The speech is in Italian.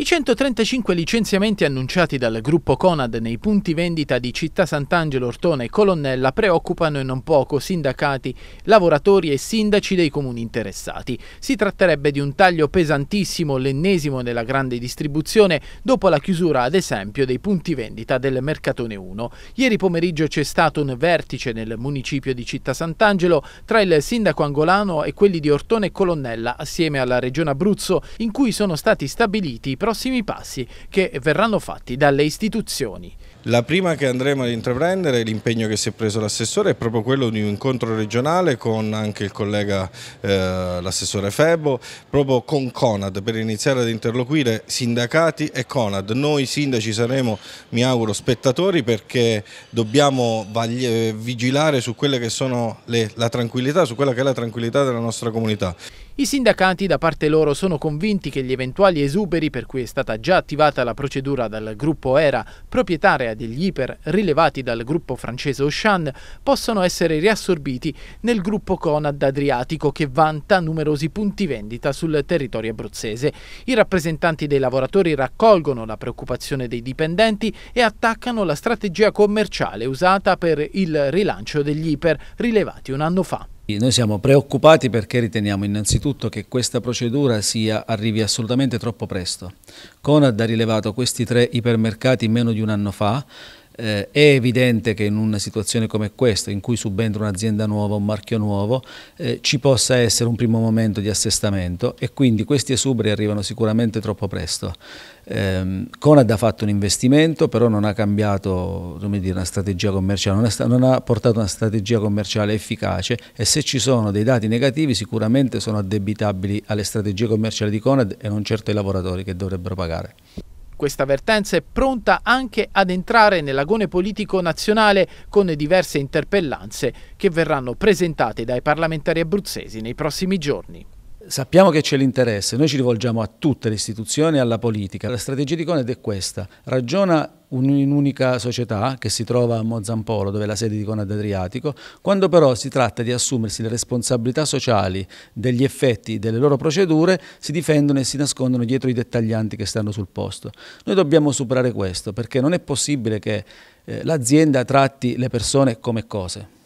I 135 licenziamenti annunciati dal gruppo Conad nei punti vendita di Città Sant'Angelo, Ortona e Colonnella preoccupano e non poco sindacati, lavoratori e sindaci dei comuni interessati. Si tratterebbe di un taglio pesantissimo, l'ennesimo nella grande distribuzione, dopo la chiusura ad esempio dei punti vendita del Mercatone 1. Ieri pomeriggio c'è stato un vertice nel municipio di Città Sant'Angelo tra il sindaco angolano e quelli di Ortona e Colonnella assieme alla Regione Abruzzo in cui sono stati stabiliti i prossimi passi che verranno fatti dalle istituzioni la prima che andremo ad intraprendere, l'impegno che si è preso l'assessore, è proprio quello di un incontro regionale con anche il collega eh, l'assessore Febo, proprio con Conad per iniziare ad interloquire sindacati e Conad. Noi sindaci saremo, mi auguro, spettatori perché dobbiamo eh, vigilare su quelle che sono le, la tranquillità, su quella che è la tranquillità della nostra comunità. I sindacati da parte loro sono convinti che gli eventuali esuberi per cui è stata già attivata la procedura dal gruppo ERA, proprietaria europea degli IPER rilevati dal gruppo francese Auchan possono essere riassorbiti nel gruppo Conad Adriatico che vanta numerosi punti vendita sul territorio abruzzese. I rappresentanti dei lavoratori raccolgono la preoccupazione dei dipendenti e attaccano la strategia commerciale usata per il rilancio degli IPER rilevati un anno fa. Noi siamo preoccupati perché riteniamo innanzitutto che questa procedura sia, arrivi assolutamente troppo presto. Conad ha rilevato questi tre ipermercati meno di un anno fa eh, è evidente che in una situazione come questa, in cui subentra un'azienda nuova, un marchio nuovo, eh, ci possa essere un primo momento di assestamento e quindi questi esuberi arrivano sicuramente troppo presto. Eh, Conad ha fatto un investimento, però non ha cambiato dire, una strategia commerciale, non, sta, non, ha portato una strategia commerciale efficace e se ci sono dei dati negativi sicuramente sono addebitabili alle strategie commerciali di Conad e non certo ai lavoratori che dovrebbero pagare. Questa vertenza è pronta anche ad entrare nell'agone politico nazionale con diverse interpellanze che verranno presentate dai parlamentari abruzzesi nei prossimi giorni. Sappiamo che c'è l'interesse, noi ci rivolgiamo a tutte le istituzioni e alla politica. La strategia di Coned è questa, ragiona un'unica società che si trova a Mozzampolo, dove è la sede di Conad Adriatico, quando però si tratta di assumersi le responsabilità sociali degli effetti delle loro procedure, si difendono e si nascondono dietro i dettaglianti che stanno sul posto. Noi dobbiamo superare questo, perché non è possibile che eh, l'azienda tratti le persone come cose.